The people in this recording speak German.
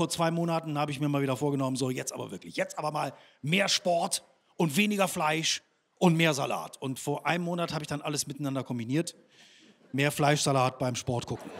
vor zwei Monaten habe ich mir mal wieder vorgenommen, so jetzt aber wirklich, jetzt aber mal mehr Sport und weniger Fleisch und mehr Salat. Und vor einem Monat habe ich dann alles miteinander kombiniert. Mehr Fleischsalat beim Sport gucken.